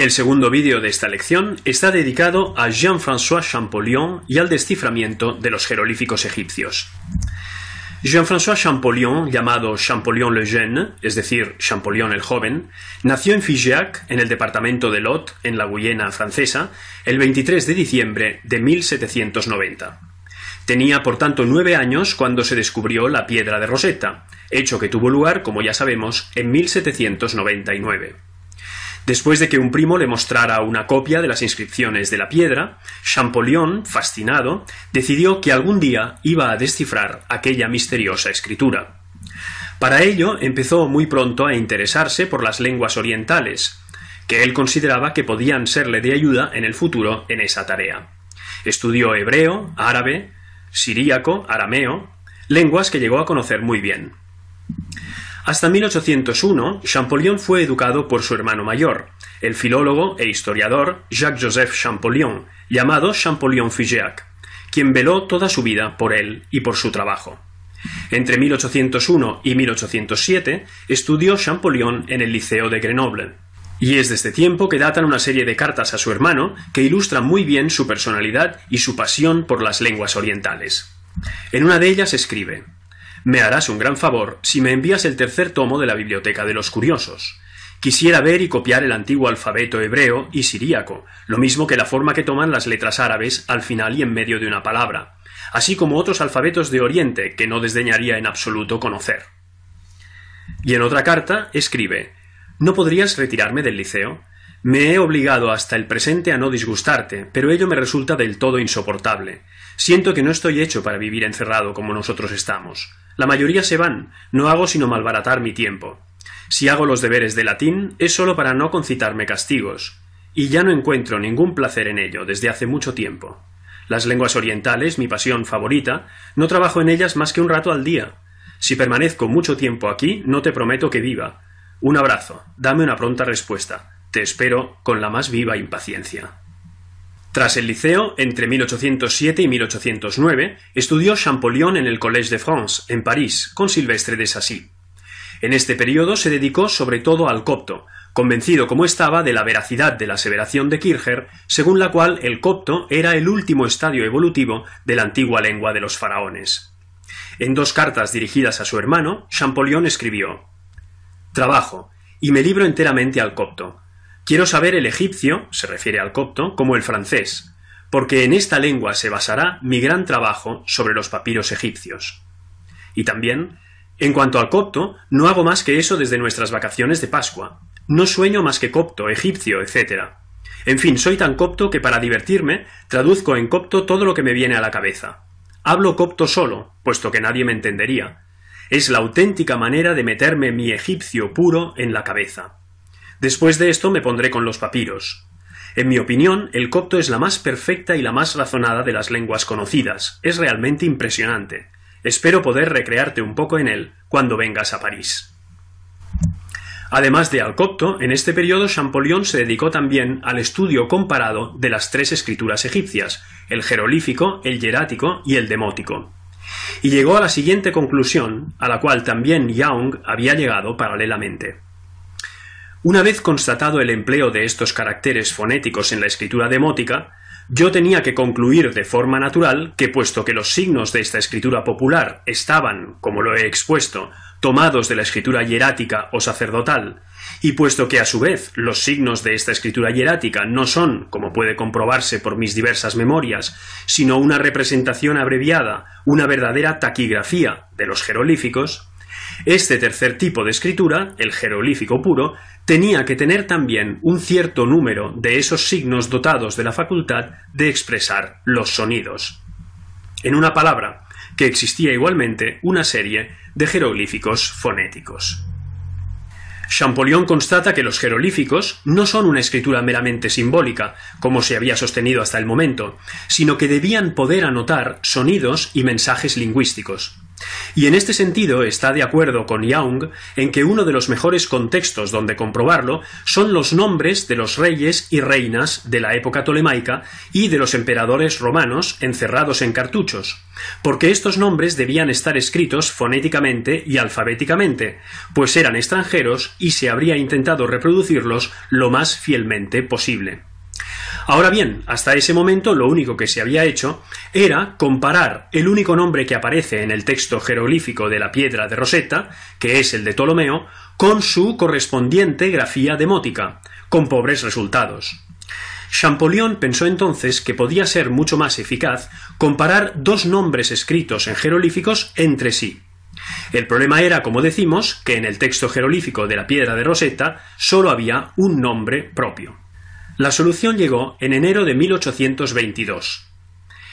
El segundo vídeo de esta lección está dedicado a Jean-François Champollion y al desciframiento de los jerolíficos egipcios. Jean-François Champollion, llamado Champollion le Jeune, es decir, Champollion el Joven, nació en Figeac, en el departamento de Lot, en la Guyena francesa, el 23 de diciembre de 1790. Tenía, por tanto, nueve años cuando se descubrió la piedra de Rosetta, hecho que tuvo lugar, como ya sabemos, en 1799. Después de que un primo le mostrara una copia de las inscripciones de la piedra, Champollion, fascinado, decidió que algún día iba a descifrar aquella misteriosa escritura. Para ello empezó muy pronto a interesarse por las lenguas orientales, que él consideraba que podían serle de ayuda en el futuro en esa tarea. Estudió hebreo, árabe, siríaco, arameo, lenguas que llegó a conocer muy bien. Hasta 1801, Champollion fue educado por su hermano mayor, el filólogo e historiador Jacques-Joseph Champollion, llamado Champollion-Figeac, quien veló toda su vida por él y por su trabajo. Entre 1801 y 1807 estudió Champollion en el Liceo de Grenoble. Y es de este tiempo que datan una serie de cartas a su hermano que ilustran muy bien su personalidad y su pasión por las lenguas orientales. En una de ellas escribe me harás un gran favor si me envías el tercer tomo de la Biblioteca de los Curiosos. Quisiera ver y copiar el antiguo alfabeto hebreo y siríaco, lo mismo que la forma que toman las letras árabes al final y en medio de una palabra, así como otros alfabetos de Oriente que no desdeñaría en absoluto conocer. Y en otra carta escribe ¿No podrías retirarme del liceo? Me he obligado hasta el presente a no disgustarte, pero ello me resulta del todo insoportable. Siento que no estoy hecho para vivir encerrado como nosotros estamos. La mayoría se van. No hago sino malbaratar mi tiempo. Si hago los deberes de latín es solo para no concitarme castigos. Y ya no encuentro ningún placer en ello desde hace mucho tiempo. Las lenguas orientales, mi pasión favorita, no trabajo en ellas más que un rato al día. Si permanezco mucho tiempo aquí, no te prometo que viva. Un abrazo. Dame una pronta respuesta. Te espero con la más viva impaciencia. Tras el liceo, entre 1807 y 1809, estudió Champollion en el Collège de France, en París, con Silvestre de Sassy. En este periodo se dedicó sobre todo al copto, convencido como estaba de la veracidad de la aseveración de Kircher, según la cual el copto era el último estadio evolutivo de la antigua lengua de los faraones. En dos cartas dirigidas a su hermano, Champollion escribió Trabajo, y me libro enteramente al copto, Quiero saber el egipcio, se refiere al copto, como el francés, porque en esta lengua se basará mi gran trabajo sobre los papiros egipcios. Y también, en cuanto al copto, no hago más que eso desde nuestras vacaciones de Pascua. No sueño más que copto, egipcio, etc. En fin, soy tan copto que para divertirme traduzco en copto todo lo que me viene a la cabeza. Hablo copto solo, puesto que nadie me entendería. Es la auténtica manera de meterme mi egipcio puro en la cabeza. Después de esto me pondré con los papiros. En mi opinión, el copto es la más perfecta y la más razonada de las lenguas conocidas. Es realmente impresionante. Espero poder recrearte un poco en él cuando vengas a París. Además de al copto, en este periodo Champollion se dedicó también al estudio comparado de las tres escrituras egipcias, el jerolífico, el hierático y el demótico. Y llegó a la siguiente conclusión, a la cual también Young había llegado paralelamente. Una vez constatado el empleo de estos caracteres fonéticos en la escritura demótica, yo tenía que concluir de forma natural que puesto que los signos de esta escritura popular estaban, como lo he expuesto, tomados de la escritura hierática o sacerdotal, y puesto que a su vez los signos de esta escritura hierática no son, como puede comprobarse por mis diversas memorias, sino una representación abreviada, una verdadera taquigrafía de los jerolíficos, este tercer tipo de escritura, el jeroglífico puro, tenía que tener también un cierto número de esos signos dotados de la facultad de expresar los sonidos. En una palabra, que existía igualmente una serie de jeroglíficos fonéticos. Champollion constata que los jeroglíficos no son una escritura meramente simbólica, como se había sostenido hasta el momento, sino que debían poder anotar sonidos y mensajes lingüísticos. Y en este sentido está de acuerdo con Young en que uno de los mejores contextos donde comprobarlo son los nombres de los reyes y reinas de la época tolemaica y de los emperadores romanos encerrados en cartuchos, porque estos nombres debían estar escritos fonéticamente y alfabéticamente, pues eran extranjeros y se habría intentado reproducirlos lo más fielmente posible. Ahora bien, hasta ese momento lo único que se había hecho era comparar el único nombre que aparece en el texto jeroglífico de la piedra de Rosetta, que es el de Ptolomeo, con su correspondiente grafía demótica, con pobres resultados. Champollion pensó entonces que podía ser mucho más eficaz comparar dos nombres escritos en jeroglíficos entre sí. El problema era, como decimos, que en el texto jeroglífico de la piedra de Rosetta solo había un nombre propio. La solución llegó en enero de 1822.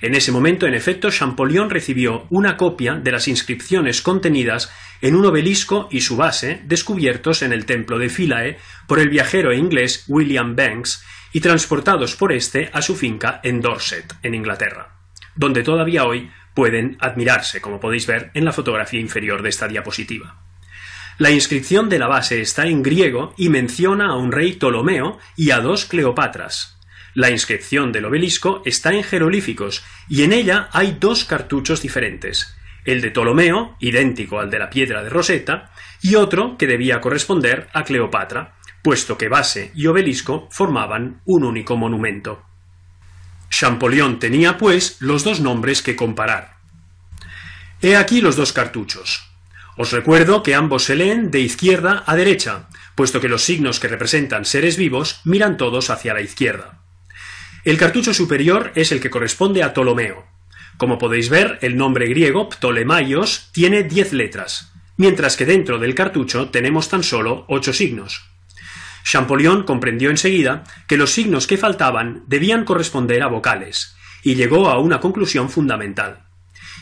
En ese momento, en efecto, Champollion recibió una copia de las inscripciones contenidas en un obelisco y su base descubiertos en el templo de Philae por el viajero inglés William Banks y transportados por este a su finca en Dorset, en Inglaterra, donde todavía hoy pueden admirarse, como podéis ver en la fotografía inferior de esta diapositiva. La inscripción de la base está en griego y menciona a un rey Ptolomeo y a dos Cleopatras. La inscripción del obelisco está en jerolíficos y en ella hay dos cartuchos diferentes, el de Ptolomeo, idéntico al de la piedra de Rosetta, y otro que debía corresponder a Cleopatra, puesto que base y obelisco formaban un único monumento. Champollion tenía, pues, los dos nombres que comparar. He aquí los dos cartuchos. Os recuerdo que ambos se leen de izquierda a derecha, puesto que los signos que representan seres vivos miran todos hacia la izquierda. El cartucho superior es el que corresponde a Ptolomeo. Como podéis ver, el nombre griego Ptolemaios tiene 10 letras, mientras que dentro del cartucho tenemos tan solo 8 signos. Champollion comprendió enseguida que los signos que faltaban debían corresponder a vocales, y llegó a una conclusión fundamental.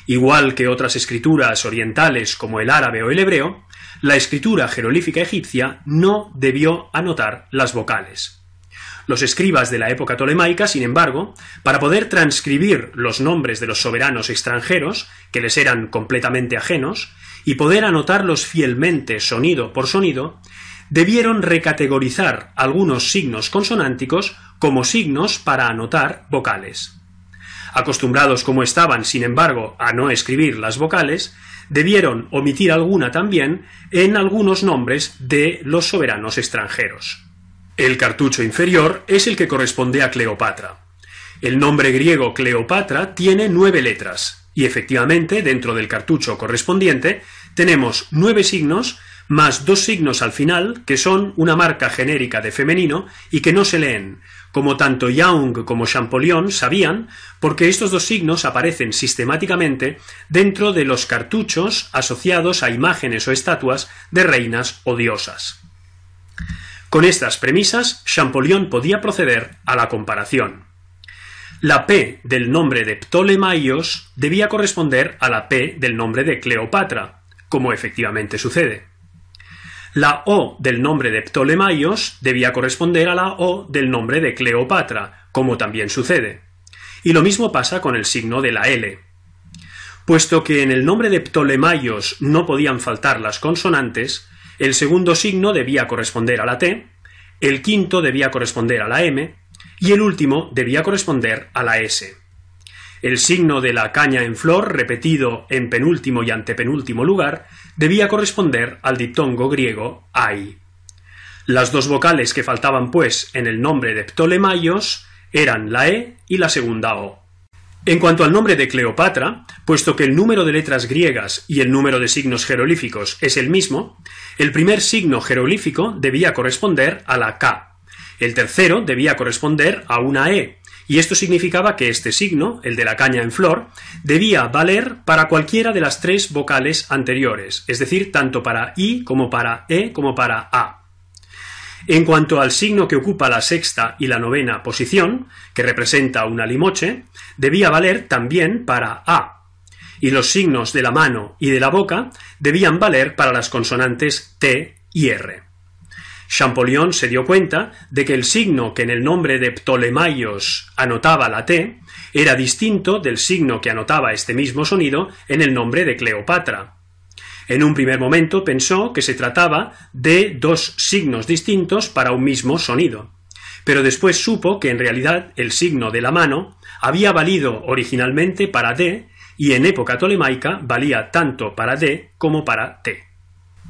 Igual que otras escrituras orientales como el árabe o el hebreo, la escritura jerolífica egipcia no debió anotar las vocales. Los escribas de la época tolemaica, sin embargo, para poder transcribir los nombres de los soberanos extranjeros, que les eran completamente ajenos, y poder anotarlos fielmente sonido por sonido, debieron recategorizar algunos signos consonánticos como signos para anotar vocales acostumbrados como estaban, sin embargo, a no escribir las vocales, debieron omitir alguna también en algunos nombres de los soberanos extranjeros. El cartucho inferior es el que corresponde a Cleopatra. El nombre griego Cleopatra tiene nueve letras, y efectivamente, dentro del cartucho correspondiente, tenemos nueve signos más dos signos al final, que son una marca genérica de femenino y que no se leen, como tanto Young como Champollion sabían, porque estos dos signos aparecen sistemáticamente dentro de los cartuchos asociados a imágenes o estatuas de reinas o diosas. Con estas premisas, Champollion podía proceder a la comparación. La P del nombre de Ptolemaios debía corresponder a la P del nombre de Cleopatra, como efectivamente sucede. La O del nombre de Ptolemaios debía corresponder a la O del nombre de Cleopatra, como también sucede. Y lo mismo pasa con el signo de la L. Puesto que en el nombre de Ptolemaios no podían faltar las consonantes, el segundo signo debía corresponder a la T, el quinto debía corresponder a la M y el último debía corresponder a la S. El signo de la caña en flor, repetido en penúltimo y antepenúltimo lugar, debía corresponder al diptongo griego ai. Las dos vocales que faltaban, pues, en el nombre de Ptolemaios eran la e y la segunda o. En cuanto al nombre de Cleopatra, puesto que el número de letras griegas y el número de signos jerolíficos es el mismo, el primer signo jerolífico debía corresponder a la K, el tercero debía corresponder a una E, y esto significaba que este signo, el de la caña en flor, debía valer para cualquiera de las tres vocales anteriores, es decir, tanto para I como para E como para A. En cuanto al signo que ocupa la sexta y la novena posición, que representa una limoche, debía valer también para A. Y los signos de la mano y de la boca debían valer para las consonantes T y R. Champollion se dio cuenta de que el signo que en el nombre de Ptolemaios anotaba la T era distinto del signo que anotaba este mismo sonido en el nombre de Cleopatra. En un primer momento pensó que se trataba de dos signos distintos para un mismo sonido, pero después supo que en realidad el signo de la mano había valido originalmente para D y en época tolemaica valía tanto para D como para T.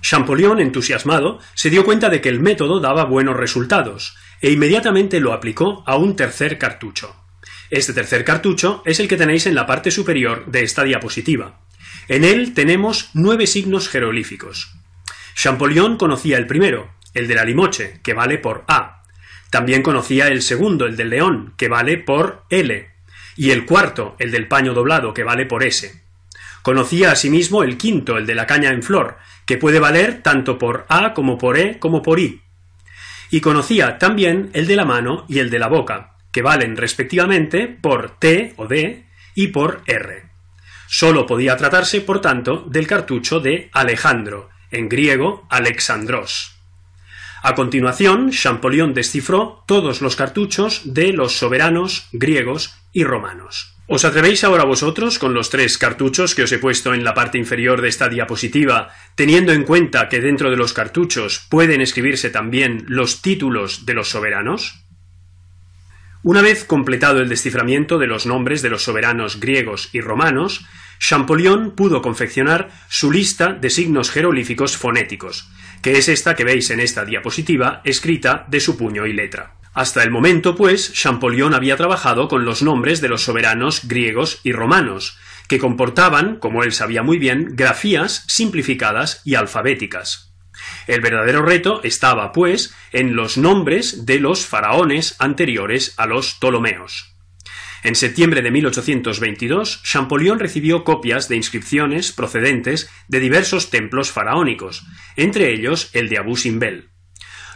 Champollion, entusiasmado, se dio cuenta de que el método daba buenos resultados, e inmediatamente lo aplicó a un tercer cartucho. Este tercer cartucho es el que tenéis en la parte superior de esta diapositiva. En él tenemos nueve signos jeroglíficos. Champollion conocía el primero, el de la limoche, que vale por A. También conocía el segundo, el del león, que vale por L. Y el cuarto, el del paño doblado, que vale por S. Conocía asimismo el quinto, el de la caña en flor, que puede valer tanto por A como por E como por I. Y conocía también el de la mano y el de la boca, que valen respectivamente por T o D y por R. Solo podía tratarse, por tanto, del cartucho de Alejandro, en griego Alexandros. A continuación, Champollion descifró todos los cartuchos de los soberanos griegos y romanos. Os atrevéis ahora vosotros con los tres cartuchos que os he puesto en la parte inferior de esta diapositiva, teniendo en cuenta que dentro de los cartuchos pueden escribirse también los títulos de los soberanos? Una vez completado el desciframiento de los nombres de los soberanos griegos y romanos, Champollion pudo confeccionar su lista de signos jerolíficos fonéticos, que es esta que veis en esta diapositiva escrita de su puño y letra. Hasta el momento, pues, Champollion había trabajado con los nombres de los soberanos griegos y romanos, que comportaban, como él sabía muy bien, grafías simplificadas y alfabéticas. El verdadero reto estaba, pues, en los nombres de los faraones anteriores a los Ptolomeos. En septiembre de 1822, Champollion recibió copias de inscripciones procedentes de diversos templos faraónicos, entre ellos el de Abu Simbel.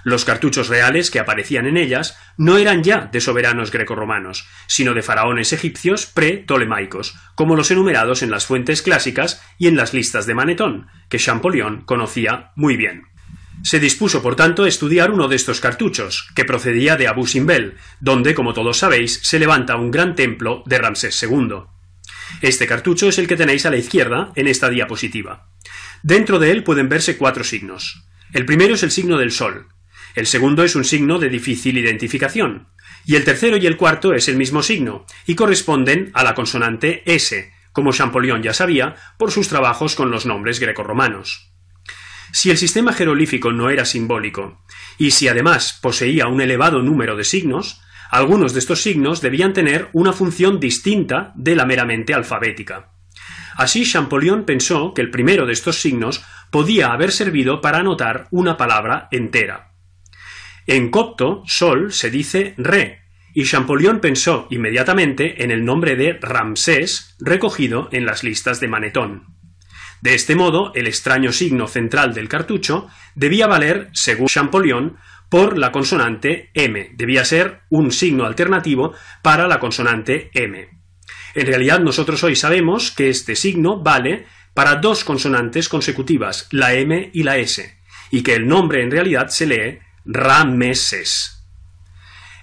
Los cartuchos reales que aparecían en ellas no eran ya de soberanos grecorromanos, sino de faraones egipcios pre tolemaicos como los enumerados en las fuentes clásicas y en las listas de Manetón, que Champollion conocía muy bien. Se dispuso, por tanto, estudiar uno de estos cartuchos, que procedía de Abu Simbel, donde, como todos sabéis, se levanta un gran templo de Ramsés II. Este cartucho es el que tenéis a la izquierda en esta diapositiva. Dentro de él pueden verse cuatro signos. El primero es el signo del Sol, el segundo es un signo de difícil identificación. Y el tercero y el cuarto es el mismo signo, y corresponden a la consonante S, como Champollion ya sabía por sus trabajos con los nombres grecorromanos. Si el sistema jerolífico no era simbólico, y si además poseía un elevado número de signos, algunos de estos signos debían tener una función distinta de la meramente alfabética. Así Champollion pensó que el primero de estos signos podía haber servido para anotar una palabra entera. En copto, Sol se dice Re, y Champollion pensó inmediatamente en el nombre de Ramsés recogido en las listas de Manetón. De este modo, el extraño signo central del cartucho debía valer, según Champollion, por la consonante M. Debía ser un signo alternativo para la consonante M. En realidad, nosotros hoy sabemos que este signo vale para dos consonantes consecutivas, la M y la S, y que el nombre en realidad se lee Rameses.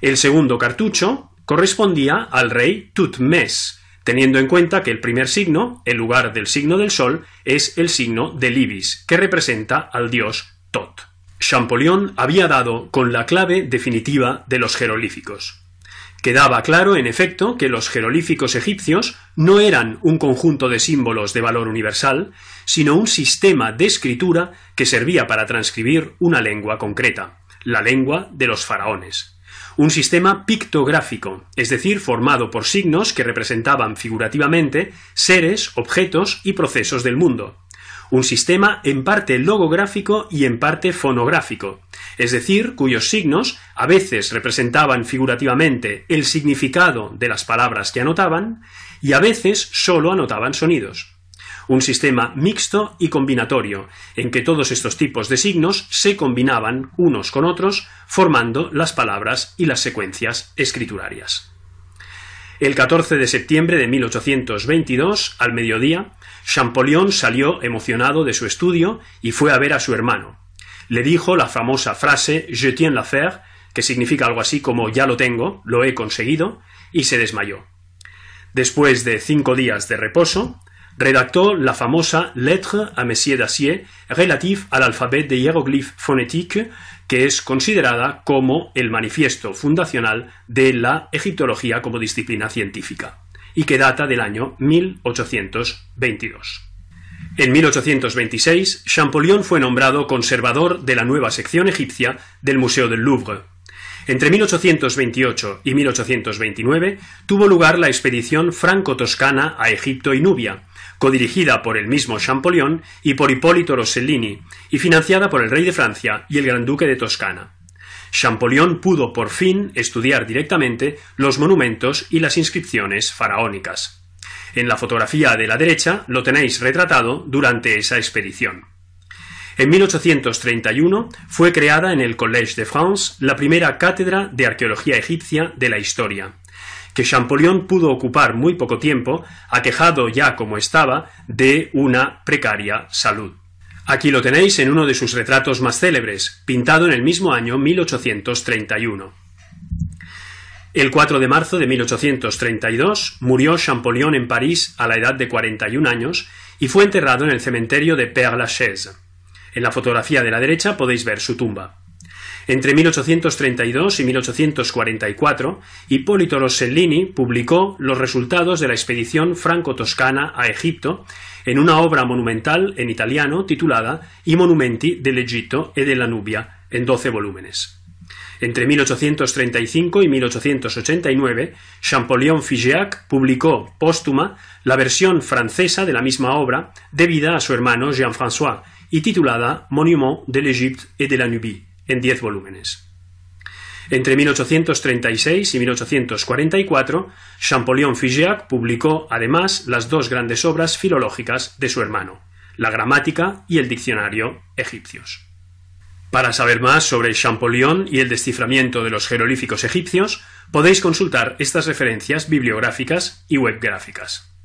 El segundo cartucho correspondía al rey Tutmes, teniendo en cuenta que el primer signo, en lugar del signo del sol, es el signo del ibis, que representa al dios Tot. Champollion había dado con la clave definitiva de los jerolíficos. Quedaba claro, en efecto, que los jerolíficos egipcios no eran un conjunto de símbolos de valor universal, sino un sistema de escritura que servía para transcribir una lengua concreta la lengua de los faraones. Un sistema pictográfico, es decir, formado por signos que representaban figurativamente seres, objetos y procesos del mundo. Un sistema en parte logográfico y en parte fonográfico, es decir, cuyos signos a veces representaban figurativamente el significado de las palabras que anotaban y a veces solo anotaban sonidos un sistema mixto y combinatorio, en que todos estos tipos de signos se combinaban unos con otros, formando las palabras y las secuencias escriturarias. El 14 de septiembre de 1822, al mediodía, Champollion salió emocionado de su estudio y fue a ver a su hermano. Le dijo la famosa frase Je tiens l'affaire, que significa algo así como ya lo tengo, lo he conseguido, y se desmayó. Después de cinco días de reposo, redactó la famosa Lettre à Messier d'Acier relative al alfabet de hiéroglyphe phonétique, que es considerada como el manifiesto fundacional de la egiptología como disciplina científica, y que data del año 1822. En 1826, Champollion fue nombrado conservador de la nueva sección egipcia del Museo del Louvre, entre 1828 y 1829 tuvo lugar la expedición franco-toscana a Egipto y Nubia, codirigida por el mismo Champollion y por Hipólito Rossellini, y financiada por el rey de Francia y el gran duque de Toscana. Champollion pudo por fin estudiar directamente los monumentos y las inscripciones faraónicas. En la fotografía de la derecha lo tenéis retratado durante esa expedición. En 1831 fue creada en el Collège de France la primera cátedra de arqueología egipcia de la historia, que Champollion pudo ocupar muy poco tiempo, aquejado ya como estaba de una precaria salud. Aquí lo tenéis en uno de sus retratos más célebres, pintado en el mismo año 1831. El 4 de marzo de 1832 murió Champollion en París a la edad de 41 años y fue enterrado en el cementerio de Père-Lachaise. En la fotografía de la derecha podéis ver su tumba. Entre 1832 y 1844, Hipólito Rossellini publicó los resultados de la expedición franco-toscana a Egipto en una obra monumental en italiano titulada I monumenti dell'Egitto e della Nubia, en 12 volúmenes. Entre 1835 y 1889, Champollion Figeac publicó póstuma la versión francesa de la misma obra, debida a su hermano Jean-François, y titulada Monument de l'Égypte et de la Nubie en 10 volúmenes. Entre 1836 y 1844, Champollion Figeac publicó además las dos grandes obras filológicas de su hermano, La Gramática y el Diccionario Egipcios. Para saber más sobre Champollion y el desciframiento de los jeroglíficos egipcios, podéis consultar estas referencias bibliográficas y webgráficas.